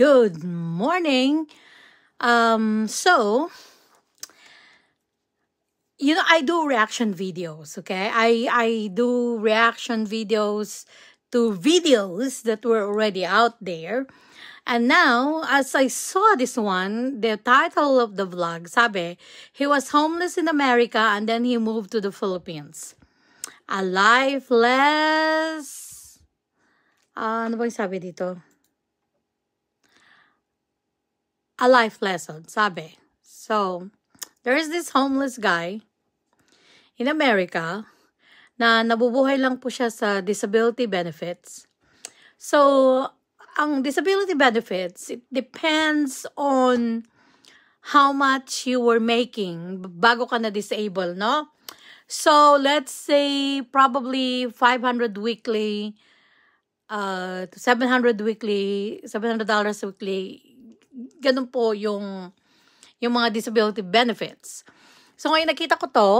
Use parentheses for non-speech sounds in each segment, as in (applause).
Good morning. Um, so you know, I do reaction videos, okay? I I do reaction videos to videos that were already out there. And now, as I saw this one, the title of the vlog, sabe, he was homeless in America and then he moved to the Philippines. A lifeless... Uh, ano ba yung sabi dito? a life lesson, sabi. So, there's this homeless guy in America na nabubuhay lang po siya sa disability benefits. So, ang disability benefits, it depends on how much you were making bago ka na disable, no? So, let's say probably 500 weekly uh 700 weekly, $700 weekly ganun po yung, yung mga disability benefits. So ngayon nakita ko to,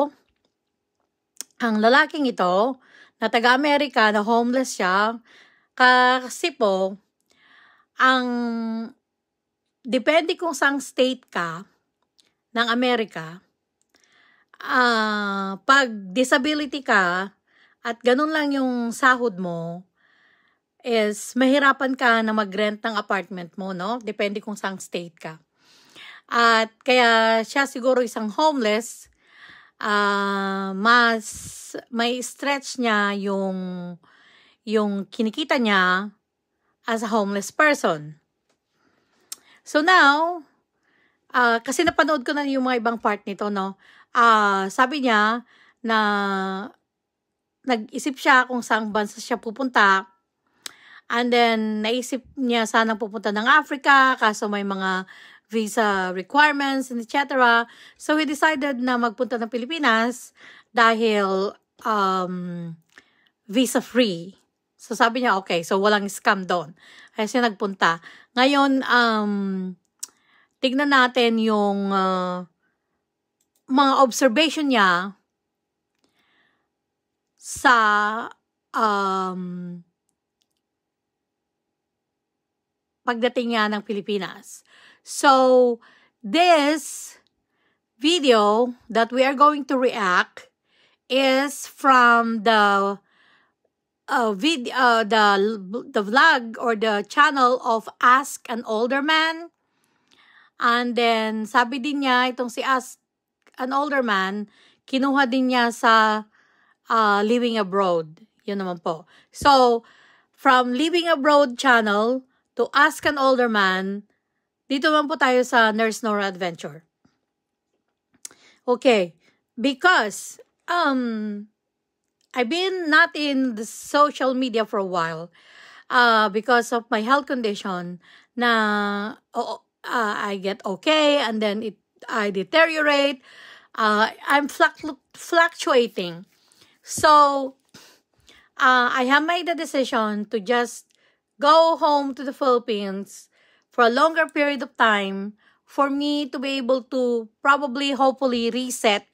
ang lalaking ito, na taga-Amerika, na homeless siya, kasi po, ang, depende kung saang state ka ng Amerika, uh, pag disability ka, at ganun lang yung sahod mo, is mahirapan ka na mag ng apartment mo, no? Depende kung saan state ka. At kaya siya siguro isang homeless, uh, mas may stretch niya yung yung kinikita niya as a homeless person. So now, uh, kasi napanood ko na yung mga ibang part nito, no? Uh, sabi niya na nag-isip siya kung saan bansa siya pupunta And then, naisip niya sana pupunta ng Africa, kaso may mga visa requirements, and etc. So, he decided na magpunta ng Pilipinas dahil um, visa-free. So, sabi niya, okay, so walang scam doon. Kaya siya nagpunta. Ngayon, um, tignan natin yung uh, mga observation niya sa um, pagdating niya ng Pilipinas. So, this video that we are going to react is from the uh, video, uh, the the vlog or the channel of Ask an Older Man. And then sabi din niya itong si Ask an Older Man, kinuha din niya sa uh, Living Abroad. Yun naman po. So, from Living Abroad channel, to ask an older man. Dito man po tayo sa Nurse Nora Adventure. Okay, because um I've been not in the social media for a while uh because of my health condition na oh, uh, I get okay and then it I deteriorate. Uh I'm fluctuating. So uh I have made the decision to just go home to the Philippines for a longer period of time for me to be able to probably hopefully reset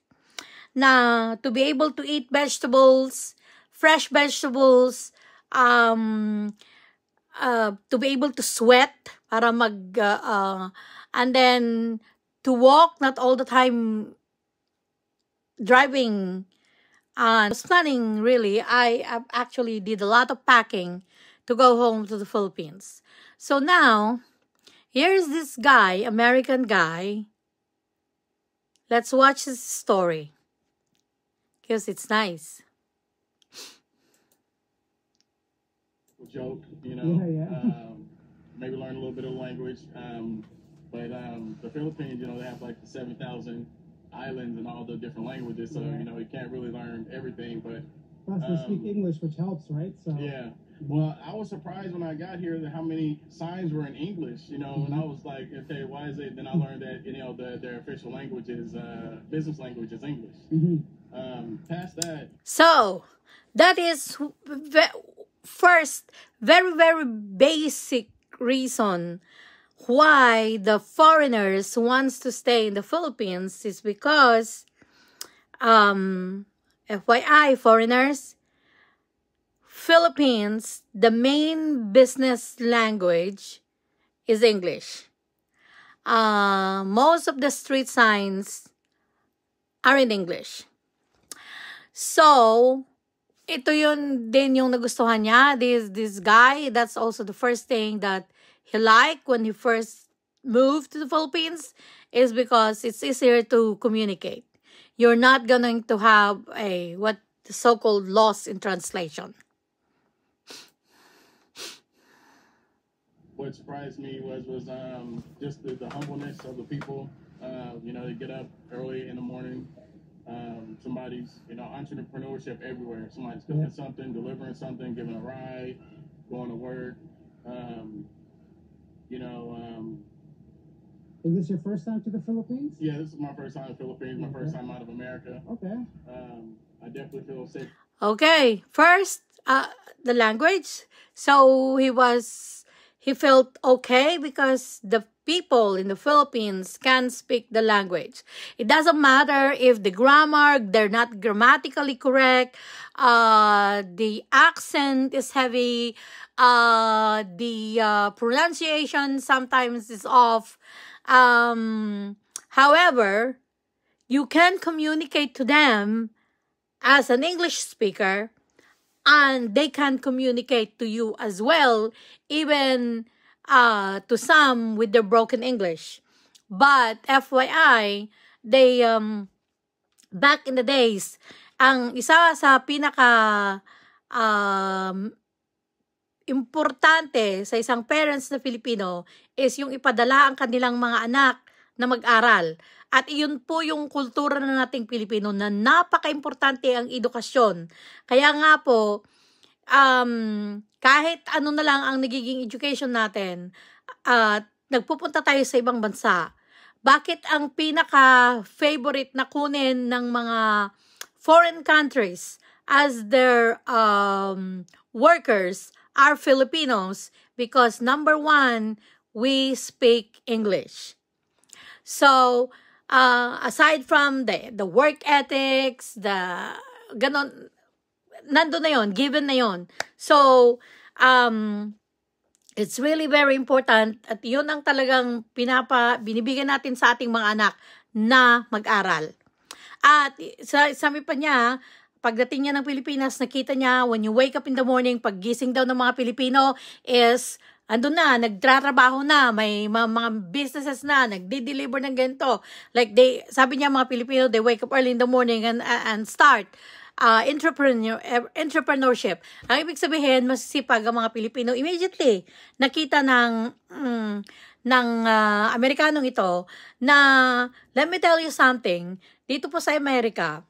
na to be able to eat vegetables, fresh vegetables, um, uh, to be able to sweat para mag uh, uh, and then to walk not all the time driving uh, and uh, planning really I actually did a lot of packing to go home to the Philippines. So now, here's this guy, American guy. Let's watch his story because it's nice. Joke, you know, yeah, yeah. Um, maybe learn a little bit of language. Um, but um, the Philippines, you know, they have like 7,000 islands and all the different languages. So, yeah. you know, you can't really learn everything, but Plus, they um, speak English, which helps, right? So yeah. Mm-hmm. Well, I was surprised when I got here that how many signs were in English, you know, mm-hmm. and I mm-hmm. was like, okay, why is it? Then I learned that you know the, their official language is uh, business language is English. Mm-hmm. Um, past that. So that is ve- first very very basic reason why the foreigners wants to stay in the Philippines is because um FYI, foreigners, Philippines, the main business language is English. Uh, most of the street signs are in English. So, ito yun din yung nagustuhan niya. This, this guy, that's also the first thing that he liked when he first moved to the Philippines is because it's easier to communicate you're not going to have a what the so-called loss in translation. What surprised me was was um, just the, the, humbleness of the people. Uh, you know, they get up early in the morning. Um, somebody's you know entrepreneurship everywhere. Somebody's doing something, delivering something, giving a ride, going to work. Um, you know, um, is this your first time to the Philippines? Yeah, this is my first time in the Philippines, my first time out of America. Okay. Um, I definitely feel safe. Okay, first, uh, the language. So he was, he felt okay because the people in the Philippines can speak the language. It doesn't matter if the grammar, they're not grammatically correct, uh, the accent is heavy, uh, the uh, pronunciation sometimes is off. Um, however, you can communicate to them as an English speaker and they can communicate to you as well, even uh, to some with their broken English. But FYI, they, um, back in the days, ang isa sa pinaka um, importante sa isang parents na Filipino is yung ipadala ang kanilang mga anak na mag-aral. At iyon po yung kultura na nating Pilipino na napaka-importante ang edukasyon. Kaya nga po, um, kahit ano na lang ang nagiging education natin, at uh, nagpupunta tayo sa ibang bansa, bakit ang pinaka-favorite na kunin ng mga foreign countries as their um, workers are Filipinos because number one, we speak English. So, uh, aside from the, the work ethics, the ganon, nando na yon, given na yon. So, um, it's really very important at yun ang talagang pinapa, binibigyan natin sa ating mga anak na mag-aral. At sa sabi pa niya, Pagdating niya ng Pilipinas, nakita niya when you wake up in the morning, paggising daw ng mga Pilipino is ando na, nagtratrabaho na, may mga, businesses na, nagde-deliver ng ganito. Like they, sabi niya mga Pilipino, they wake up early in the morning and, uh, and start uh, entrepreneur, entrepreneurship. Ang ibig sabihin, masisipag ang mga Pilipino immediately. Nakita ng, mm, ng uh, Amerikanong ito na, let me tell you something, dito po sa Amerika,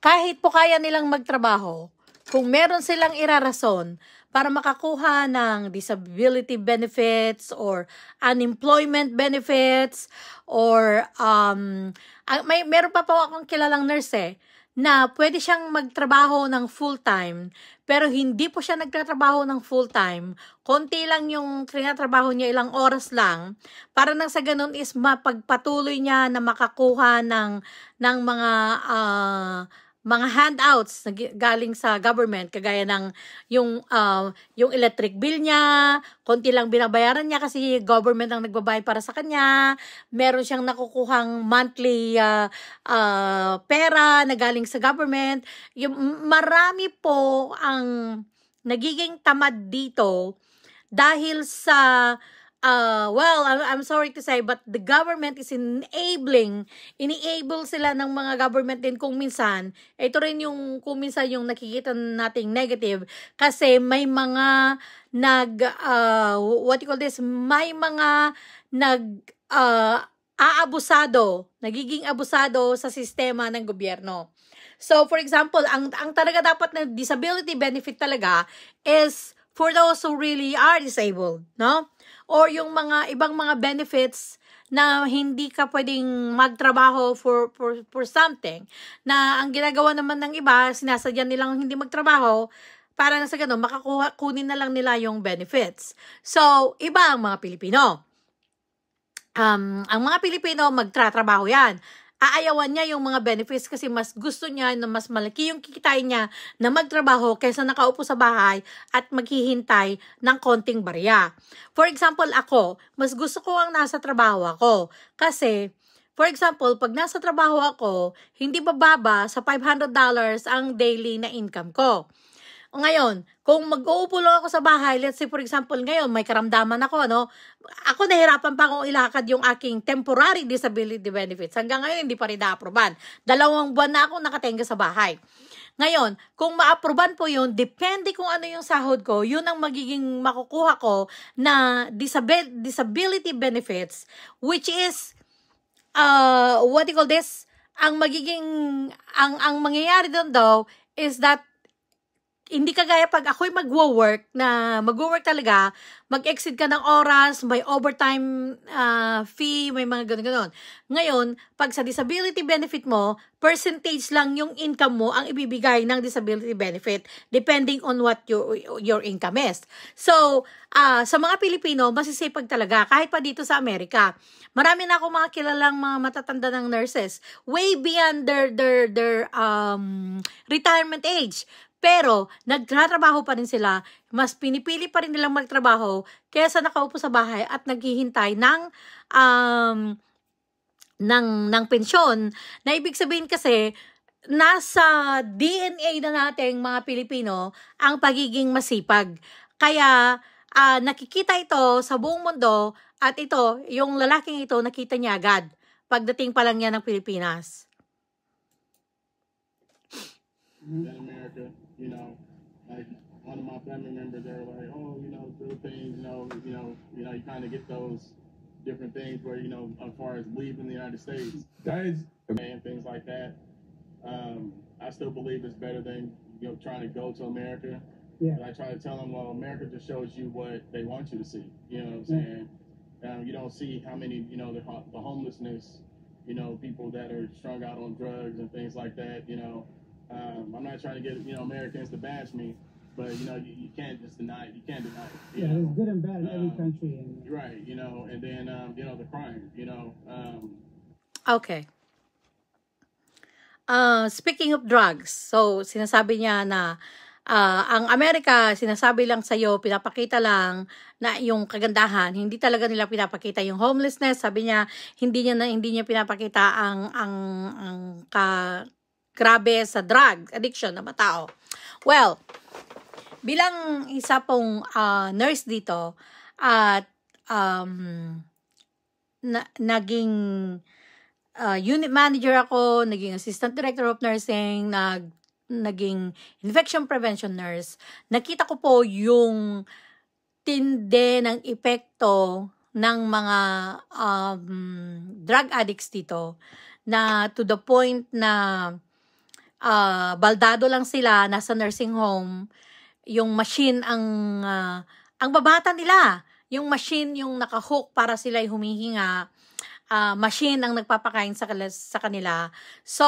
kahit po kaya nilang magtrabaho, kung meron silang irarason para makakuha ng disability benefits or unemployment benefits or um, ah, may, meron pa po akong kilalang nurse eh, na pwede siyang magtrabaho ng full-time pero hindi po siya nagtatrabaho ng full-time. Konti lang yung trinatrabaho niya, ilang oras lang. Para nang sa ganun is mapagpatuloy niya na makakuha ng, ng mga uh, mga handouts na galing sa government kagaya ng yung uh, yung electric bill niya, konti lang binabayaran niya kasi government ang nagbabayad para sa kanya. Meron siyang nakukuhang monthly uh, uh, pera na galing sa government. Yung marami po ang nagiging tamad dito dahil sa uh, well, I'm, I'm sorry to say, but the government is enabling, enable sila ng mga government din kung minsan, ito rin yung kung minsan yung nakikita nating negative, kasi may mga nag, uh, what you call this, may mga nag, uh, aabusado, nagiging abusado sa sistema ng gobyerno. So, for example, ang, ang talaga dapat na disability benefit talaga is for those who really are disabled, no? Or yung mga ibang mga benefits na hindi ka pwedeng magtrabaho for, for, for something, na ang ginagawa naman ng iba, sinasadya nilang hindi magtrabaho, para na sa ganun, makakuha, kunin na lang nila yung benefits. So, iba ang mga Pilipino. Um, ang mga Pilipino, magtratrabaho yan aayawan niya yung mga benefits kasi mas gusto niya na mas malaki yung kikitain niya na magtrabaho kaysa nakaupo sa bahay at maghihintay ng konting barya. For example, ako, mas gusto ko ang nasa trabaho ako kasi For example, pag nasa trabaho ako, hindi bababa sa $500 ang daily na income ko. Ngayon, kung mag-uupo lang ako sa bahay, let's say for example, ngayon may karamdaman ako, no? Ako nahirapan pa akong ilakad yung aking temporary disability benefits. Hanggang ngayon, hindi pa rin na-aproban. Dalawang buwan na ako nakatenga sa bahay. Ngayon, kung ma-aproban po yun, depende kung ano yung sahod ko, yun ang magiging makukuha ko na disabil- disability benefits, which is, uh, what do you call this? Ang magiging, ang, ang mangyayari doon daw, is that hindi kagaya pag ako'y magwo-work na magwo-work talaga, mag-exit ka ng oras, may overtime uh, fee, may mga ganun-ganun. Ngayon, pag sa disability benefit mo, percentage lang yung income mo ang ibibigay ng disability benefit depending on what your, your income is. So, uh, sa mga Pilipino, masisipag talaga kahit pa dito sa Amerika. Marami na akong mga kilalang mga matatanda ng nurses way beyond their their their um retirement age pero, nagtatrabaho pa rin sila, mas pinipili pa rin nilang magtrabaho kesa nakaupo sa bahay at naghihintay ng um, ng ng pensyon. Na ibig sabihin kasi nasa DNA na nating mga Pilipino ang pagiging masipag. Kaya uh, nakikita ito sa buong mundo at ito, yung lalaking ito nakita niya agad pagdating pa lang niya ng Pilipinas. Mm-hmm. you know, like one of my family members, they were like, oh, you know, Philippines, you know, you know, you know, you kind of get those different things where you know, as far as leaving the United States, guys, and things like that. Um, I still believe it's better than you know trying to go to America. Yeah. And I try to tell them, well, America just shows you what they want you to see. You know what I'm saying? Yeah. Um, you don't see how many, you know, the, the homelessness, you know, people that are strung out on drugs and things like that. You know, Um, I'm not trying to get you know Americans to bash me, but you know you, you can't just deny it. You can't deny it. Yeah, know? there's good and bad in um, every country. And... Right, you know, and then um, you know the crime, you know. Um, okay. Uh, speaking of drugs, so sinasabi niya na uh, ang Amerika, sinasabi lang sa iyo, pinapakita lang na yung kagandahan, hindi talaga nila pinapakita yung homelessness. Sabi niya, hindi niya, na, hindi niya pinapakita ang, ang, ang ka, grabe sa drug addiction na matao. Well, bilang isa pong uh, nurse dito at um, na, naging uh, unit manager ako, naging assistant director of nursing, nag naging infection prevention nurse, nakita ko po yung tinde ng epekto ng mga um, drug addicts dito na to the point na uh, baldado lang sila, nasa nursing home, yung machine ang, uh, ang babata nila. Yung machine yung nakahook para sila humihinga uh, machine ang nagpapakain sa, sa kanila. So,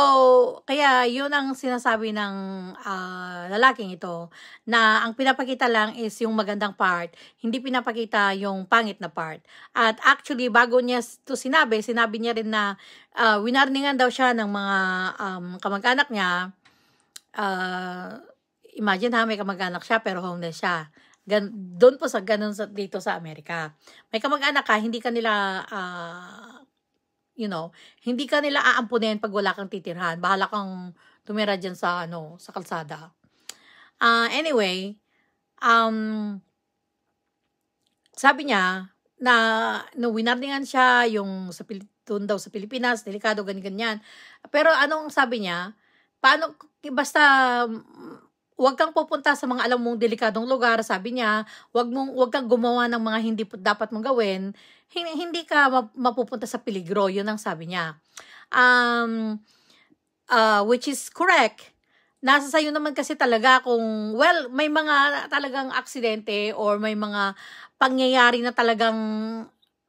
kaya yun ang sinasabi ng uh, lalaking ito na ang pinapakita lang is yung magandang part, hindi pinapakita yung pangit na part. At actually, bago niya to sinabi, sinabi niya rin na uh, winarningan daw siya ng mga um, kamag-anak niya. Uh, imagine ha, may kamag-anak siya pero homeless siya. Gan doon po sa ganun sa, dito sa Amerika. May kamag-anak ka, hindi kanila uh, you know, hindi ka nila aampunin pag wala kang titirhan. Bahala kang tumira dyan sa, ano, sa kalsada. Uh, anyway, um, sabi niya, na, na winarningan siya, yung sa doon daw sa Pilipinas, delikado, ganyan-ganyan. Pero anong sabi niya, paano, basta Huwag kang pupunta sa mga alam mong delikadong lugar, sabi niya. Huwag mong huwag kang gumawa ng mga hindi dapat mong gawin. Hindi ka mapupunta sa peligro, 'yun ang sabi niya. Um uh, which is correct. Nasa sayo naman kasi talaga kung well, may mga talagang aksidente or may mga pangyayari na talagang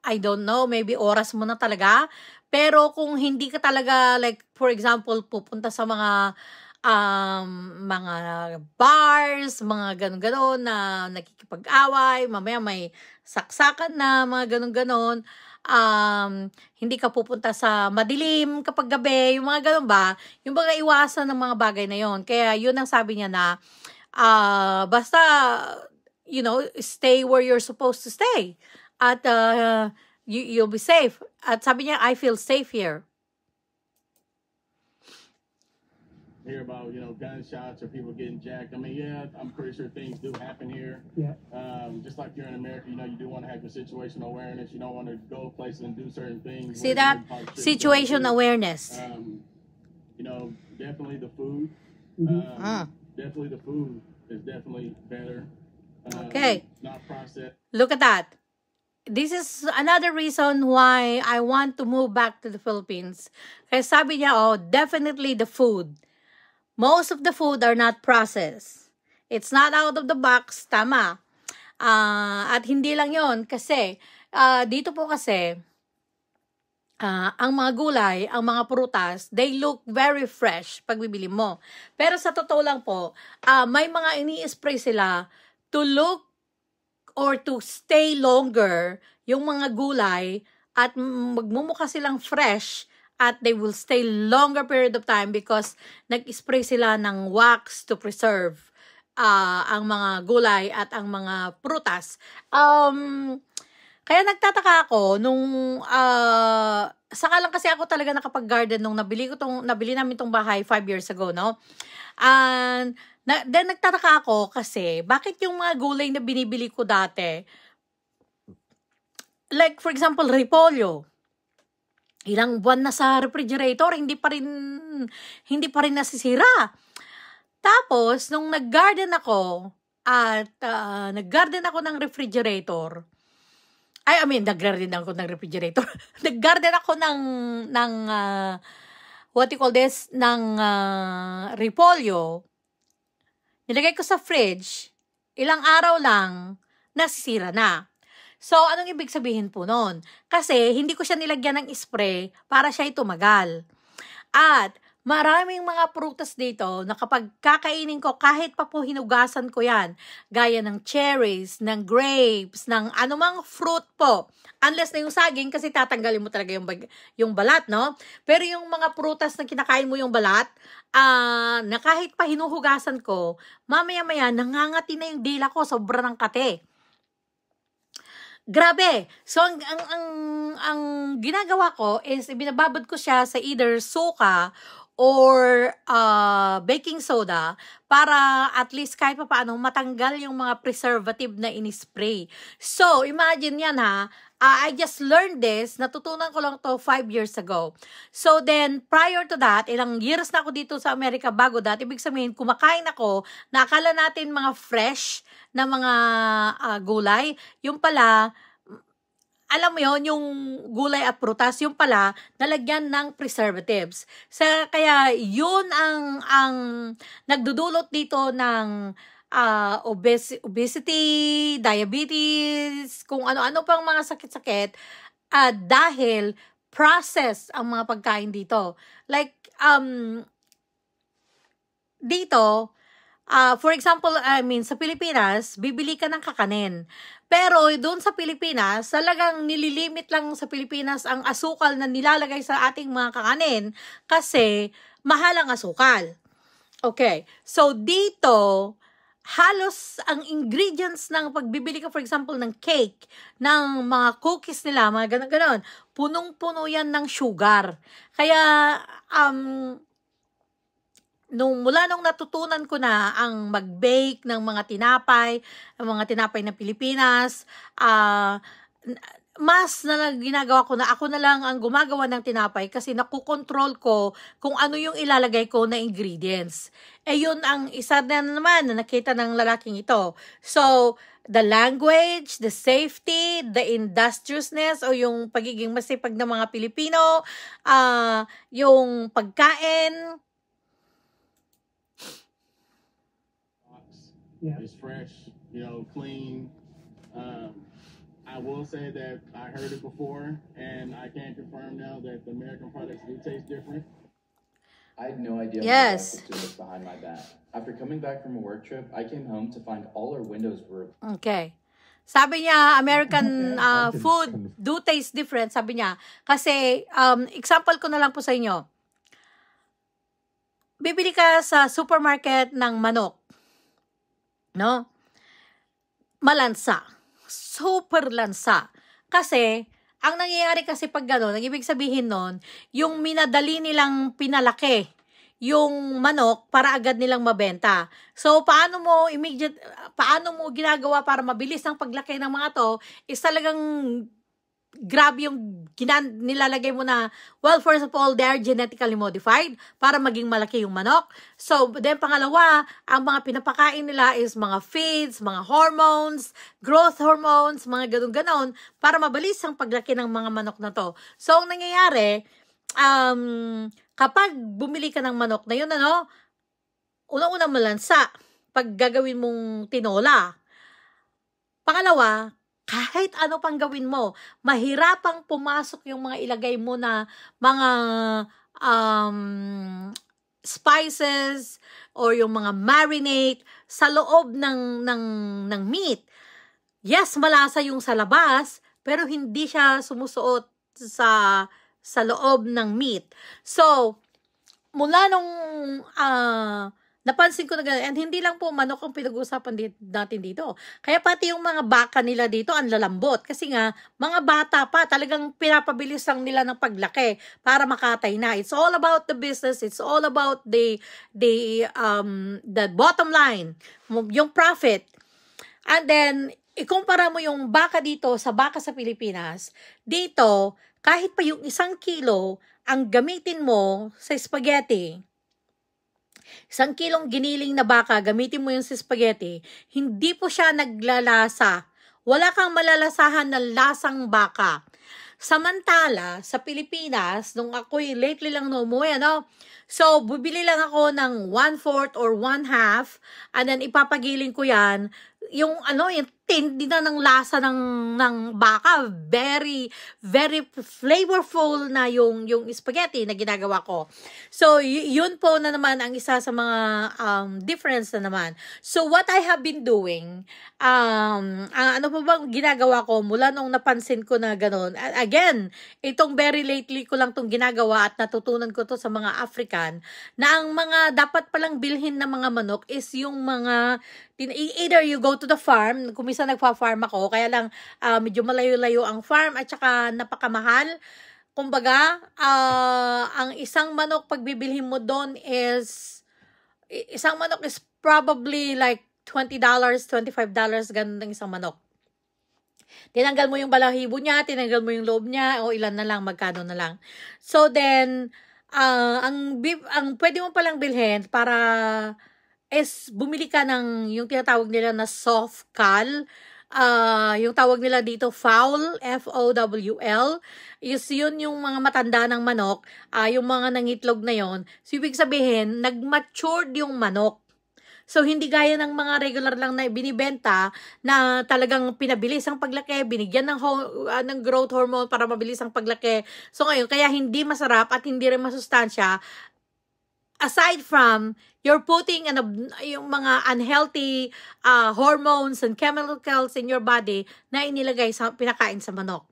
I don't know, maybe oras mo na talaga. Pero kung hindi ka talaga like for example pupunta sa mga um, mga bars, mga ganun-ganon na nakikipag-away, mamaya may saksakan na, mga ganun-ganon. Um, hindi ka pupunta sa madilim kapag gabi, yung mga ganun ba? Yung mga iwasan ng mga bagay na yon. Kaya yun ang sabi niya na, uh, basta, you know, stay where you're supposed to stay. At uh, you, you'll be safe. At sabi niya, I feel safe here. hear about you know gunshots or people getting jacked. I mean, yeah, I'm pretty sure things do happen here. Yeah. Um, just like you're in America, you know, you do want to have your situational awareness. You don't want to go places and do certain things. See that situation awareness. Um, you know, definitely the food. Mm -hmm. um, ah. Definitely the food is definitely better. Um, okay. Not processed. Look at that. This is another reason why I want to move back to the Philippines. Kasi sabi niya, oh, definitely the food. Most of the food are not processed. It's not out of the box, tama. Uh, at hindi lang yon kasi uh, dito po kasi uh, ang mga gulay, ang mga prutas, they look very fresh pag bibili mo. Pero sa totoo lang po, uh, may mga ini-spray sila to look or to stay longer yung mga gulay at magmumukha silang fresh at they will stay longer period of time because nag-spray sila ng wax to preserve uh, ang mga gulay at ang mga prutas. Um, kaya nagtataka ako nung uh, saka lang kasi ako talaga nakapag-garden nung nabili ko tong nabili namin tong bahay 5 years ago, no? And na, then nagtataka ako kasi bakit yung mga gulay na binibili ko dati like for example repolyo ilang buwan na sa refrigerator, hindi pa rin, hindi pa rin nasisira. Tapos, nung nag-garden ako, at uh, nag-garden ako ng refrigerator, ay, I mean, nag-garden ako ng refrigerator. (laughs) nag-garden ako ng, ng, uh, what you call this, ng uh, repolyo. Nilagay ko sa fridge, ilang araw lang, nasisira na. So, anong ibig sabihin po nun? Kasi, hindi ko siya nilagyan ng spray para siya tumagal. At, maraming mga prutas dito na kapag kakainin ko, kahit pa po hinugasan ko yan, gaya ng cherries, ng grapes, ng anumang fruit po, unless na yung saging, kasi tatanggalin mo talaga yung, bag, yung balat, no? Pero yung mga prutas na kinakain mo yung balat, uh, na kahit pa hinuhugasan ko, mamaya-maya, nangangati na yung dila ko, sobra ng kate. Grabe! So, ang, ang, ang, ang ginagawa ko is binababad ko siya sa either suka or uh, baking soda para at least kahit pa paano matanggal yung mga preservative na in-spray. So, imagine yan ha, Uh, I just learned this, natutunan ko lang to five years ago. So then, prior to that, ilang years na ako dito sa Amerika bago that, ibig sabihin, kumakain ako, nakala natin mga fresh na mga uh, gulay, yung pala, alam mo yon yung gulay at prutas, yung pala, nalagyan ng preservatives. Sa, kaya yun ang, ang nagdudulot dito ng uh, obes- obesity, diabetes, kung ano-ano pang mga sakit-sakit uh, dahil process ang mga pagkain dito. Like, um, dito, uh, for example, I mean, sa Pilipinas, bibili ka ng kakanin. Pero doon sa Pilipinas, talagang nililimit lang sa Pilipinas ang asukal na nilalagay sa ating mga kakanin kasi mahal ang asukal. Okay, so dito, halos ang ingredients ng pagbibili ka, for example, ng cake, ng mga cookies nila, mga ganun, ganon punong-puno yan ng sugar. Kaya, um, nung mula nung natutunan ko na ang mag-bake ng mga tinapay, ang mga tinapay ng Pilipinas, ah, uh, mas na lang ginagawa ko na ako na lang ang gumagawa ng tinapay kasi nakukontrol ko kung ano yung ilalagay ko na ingredients. Eh yun ang isa na naman na nakita ng lalaking ito. So, the language, the safety, the industriousness o yung pagiging masipag ng mga Pilipino, uh, yung pagkain. Yeah. It's fresh, you know, clean. Um, I will say that I heard it before, and I can confirm now that the American products do taste different. I had no idea yes. was behind my back. After coming back from a work trip, I came home to find all our windows were... Okay. Sabi niya, American (laughs) uh, food do taste different, sabi niya. Kasi, um, example ko na lang po sa inyo. Bibili ka sa supermarket ng manok. No? Malansa super lansa. Kasi, ang nangyayari kasi pag gano'n, ang ibig sabihin nun, yung minadali nilang pinalaki yung manok para agad nilang mabenta. So, paano mo immediate, paano mo ginagawa para mabilis ang paglaki ng mga to is talagang grabe yung ginan, nilalagay mo na, well, first of all, they're genetically modified para maging malaki yung manok. So, then pangalawa, ang mga pinapakain nila is mga feeds, mga hormones, growth hormones, mga ganun-ganon para mabilis ang paglaki ng mga manok na to. So, ang nangyayari, um, kapag bumili ka ng manok na yun, ano, unang-una malansa pag gagawin mong tinola. Pangalawa, kahit ano pang gawin mo, mahirapang pumasok yung mga ilagay mo na mga um, spices or yung mga marinate sa loob ng, ng, ng meat. Yes, malasa yung sa labas, pero hindi siya sumusuot sa sa loob ng meat. So, mula nung uh, Napansin ko na ganun. And hindi lang po manok ang pinag-uusapan natin dito. Kaya pati yung mga baka nila dito ang lalambot. Kasi nga, mga bata pa, talagang pinapabilis lang nila ng paglaki para makatay na. It's all about the business. It's all about the, the, um, the bottom line. Yung profit. And then, ikumpara mo yung baka dito sa baka sa Pilipinas. Dito, kahit pa yung isang kilo ang gamitin mo sa spaghetti, Isang kilong giniling na baka, gamitin mo yung si spaghetti, hindi po siya naglalasa. Wala kang malalasahan ng lasang baka. Samantala, sa Pilipinas, nung ako'y lately lang umuwi, ano? So, bubili lang ako ng one-fourth or one-half, and then ipapagiling ko yan. Yung ano, yung tindi na ng lasa ng ng baka. Very very flavorful na yung yung spaghetti na ginagawa ko. So yun po na naman ang isa sa mga um difference na naman. So what I have been doing um uh, ano po bang ginagawa ko mula nung napansin ko na ganun. Again, itong very lately ko lang tong ginagawa at natutunan ko to sa mga African na ang mga dapat palang bilhin na mga manok is yung mga either you go to the farm, kumisa minsan nagpa-farm ako, kaya lang uh, medyo malayo-layo ang farm at saka napakamahal. Kumbaga, uh, ang isang manok pag bibilhin mo doon is, isang manok is probably like $20, $25, ganun ang isang manok. Tinanggal mo yung balahibo niya, tinanggal mo yung loob niya, o ilan na lang, magkano na lang. So then, uh, ang, ang pwede mo palang bilhin para is bumili ka ng yung tinatawag nila na soft call. Uh, ah, yung tawag nila dito, foul, F-O-W-L. Is yun yung mga matanda ng manok, uh, yung mga nangitlog na yon. So, ibig sabihin, nag-matured yung manok. So, hindi gaya ng mga regular lang na binibenta na talagang pinabilis ang paglaki, binigyan ng, uh, ng growth hormone para mabilis ang paglaki. So, ngayon, kaya hindi masarap at hindi rin masustansya aside from you're putting an, yung mga unhealthy uh, hormones and chemicals in your body na inilagay sa pinakain sa manok.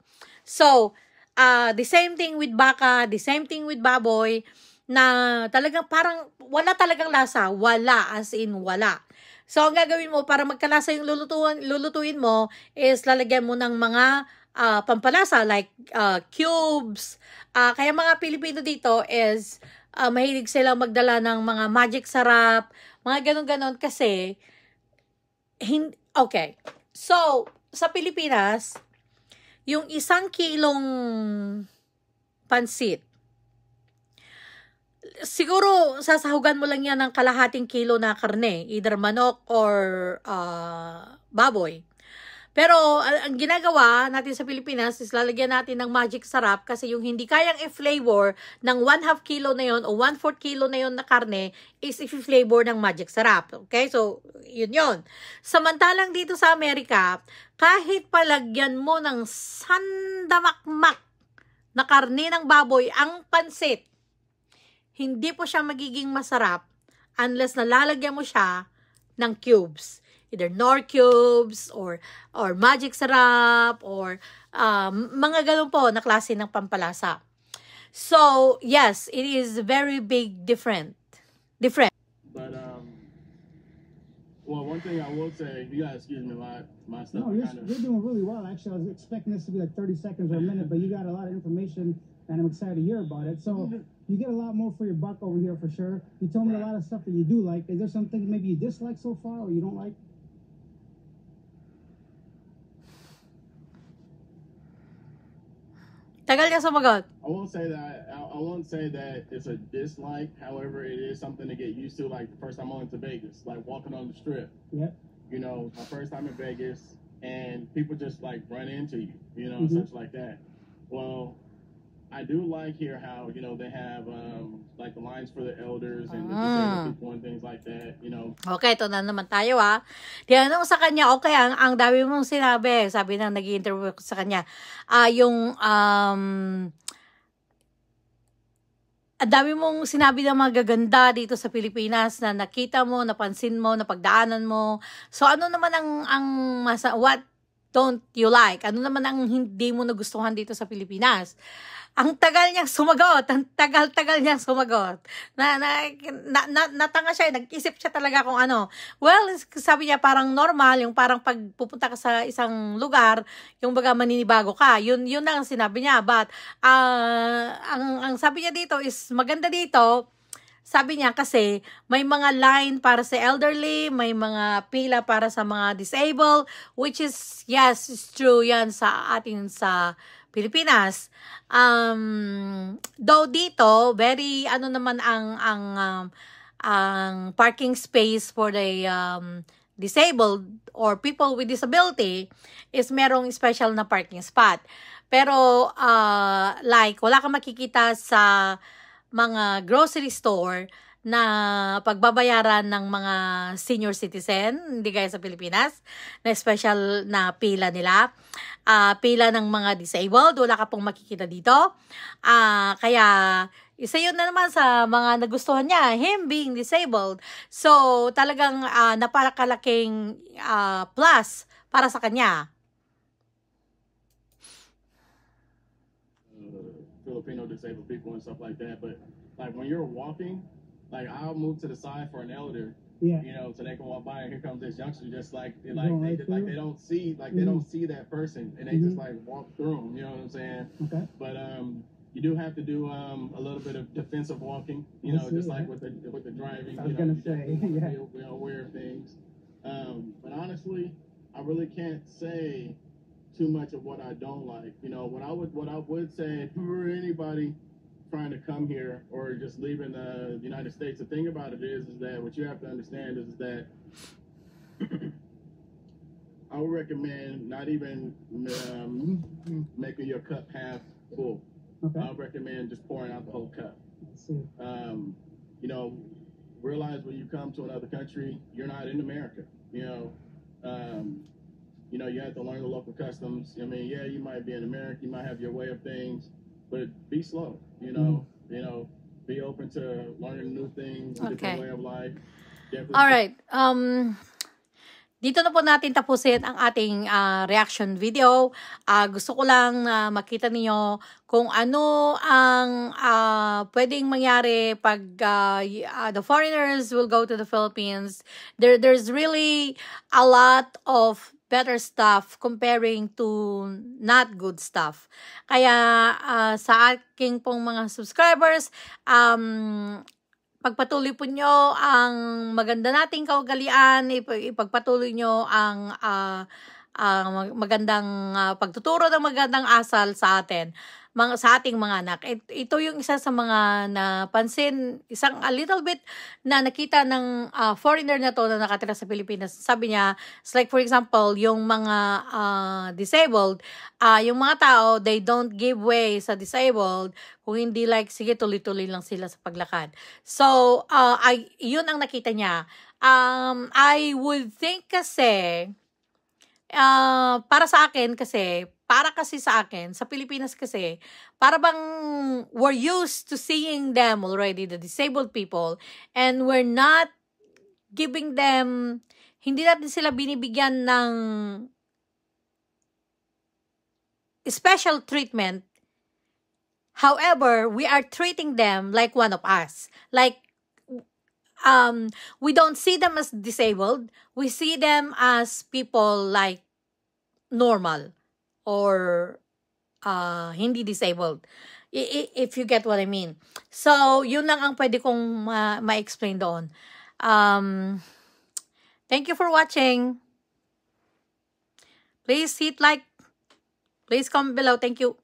So, uh, the same thing with baka, the same thing with baboy, na talagang parang wala talagang lasa. Wala, as in wala. So, ang gagawin mo para magkalasa yung lulutuin, lulutuin mo is lalagyan mo ng mga uh, pampalasa like uh, cubes. Uh, kaya mga Pilipino dito is uh, mahilig silang magdala ng mga magic sarap, mga ganun-ganun kasi, hin- okay, so, sa Pilipinas, yung isang kilong pansit, siguro sasahugan mo lang yan ng kalahating kilo na karne, either manok or uh, baboy. Pero ang ginagawa natin sa Pilipinas is lalagyan natin ng magic sarap kasi yung hindi kayang i-flavor ng 1 half kilo na yon o 1 4 kilo na yon na karne is i-flavor ng magic sarap. Okay? So, yun yun. Samantalang dito sa Amerika, kahit palagyan mo ng sandamakmak na karne ng baboy ang pansit, hindi po siya magiging masarap unless nalalagyan mo siya ng cubes. either Nor Cubes or, or Magic Sarap or um, mga ganun po na klase ng pampalasa. So, yes, it is very big different. Different. But, um, well, one thing I will say, you guys, excuse me, my, my stuff. No, you're, kind of... you're doing really well. Actually, I was expecting this to be like 30 seconds or a minute, but you got a lot of information and I'm excited to hear about it. So mm-hmm. you get a lot more for your buck over here for sure. You told me right. a lot of stuff that you do like. Is there something maybe you dislike so far or you don't like? Tagal I won't say that. I, I won't say that it's a dislike. However, it is something to get used to. Like the first time I went to Vegas, like walking on the strip. Yeah. You know, my first time in Vegas, and people just like run into you. You know, mm -hmm. such like that. Well, I do like here how you know they have um, like the lines for the elders and the disabled ah. people and things like that. You know. Okay, to na naman tayo ha. Ah. Tinanong sa kanya, okay, ang, ang dami mong sinabi, sabi ng nag-interview sa kanya, ah uh, yung um, ang dami mong sinabi ng mga gaganda dito sa Pilipinas na nakita mo, napansin mo, napagdaanan mo. So ano naman ang ang masa what don't you like? Ano naman ang hindi mo nagustuhan dito sa Pilipinas? Ang tagal niyang sumagot, ang tagal-tagal niyang sumagot. Na, na, na, na, natanga siya, eh. nag-isip siya talaga kung ano. Well, sabi niya parang normal, yung parang pagpupunta ka sa isang lugar, yung baga maninibago ka. Yun, yun ang sinabi niya. But, uh, ang, ang sabi niya dito is maganda dito, sabi niya kasi may mga line para sa elderly, may mga pila para sa mga disabled, which is, yes, it's true yan sa atin sa Pilipinas. Um, though dito, very ano naman ang, ang, um, ang parking space for the um, disabled or people with disability is merong special na parking spot. Pero uh, like wala kang makikita sa mga grocery store na pagbabayaran ng mga senior citizen, hindi kaya sa Pilipinas, na special na pila nila. Uh, pila ng mga disabled, wala ka pong makikita dito. Uh, kaya, isa yun na naman sa mga nagustuhan niya, him being disabled. So, talagang uh, napakalaking uh, plus para sa kanya Filipino disabled people and stuff like that. But like when you're walking, like I'll move to the side for an elder. Yeah. You know, so they can walk by and here comes this youngster just like they like they just, like they don't see like mm-hmm. they don't see that person and they mm-hmm. just like walk through them, you know what I'm saying? Okay. But um you do have to do um, a little bit of defensive walking, you know, see, just yeah. like with the with the driving. I was you know, gonna say, yeah. we aware of things, um, but honestly, I really can't say too much of what I don't like. You know, what I would what I would say if anybody trying to come here or just leaving the United States, the thing about it is is that what you have to understand is that (clears throat) I would recommend not even um, making your cup half full. Okay. I would recommend just pouring out the whole cup. Um, you know, realize when you come to another country, you're not in America. You know, um, You know, you have to learn the local customs. I mean, yeah, you might be an American, you might have your way of things, but be slow. You know, mm-hmm. you know, be open to learning new things, okay. different way of life. Definitely. All right. Um, dito na po natin tapusin ang ating uh, reaction video. Uh, gusto ko lang na uh, makita niyo kung ano ang uh, pwedeng mangyari pag uh, uh, the foreigners will go to the Philippines. There there's really a lot of better stuff comparing to not good stuff. Kaya uh, sa aking pong mga subscribers, um, pagpatuloy po nyo ang maganda nating kaugalian, ip ipagpatuloy nyo ang uh, uh, magandang uh, pagtuturo ng magandang asal sa atin mga, sa ating mga anak. Ito yung isa sa mga napansin, isang a little bit na nakita ng uh, foreigner na to na nakatira sa Pilipinas. Sabi niya, it's like for example, yung mga uh, disabled, uh, yung mga tao, they don't give way sa disabled kung hindi like, sige, tuloy-tuloy lang sila sa paglakad. So, uh, I, yun ang nakita niya. Um, I would think kasi, uh, para sa akin kasi, para kasi sa akin, sa Pilipinas kasi, para bang we're used to seeing them already, the disabled people, and we're not giving them, hindi natin sila binibigyan ng special treatment. However, we are treating them like one of us. Like, um, we don't see them as disabled. We see them as people like normal or uh, hindi disabled. if you get what I mean. So, yun lang ang pwede kong ma- ma-explain doon. Um, thank you for watching. Please hit like. Please comment below. Thank you.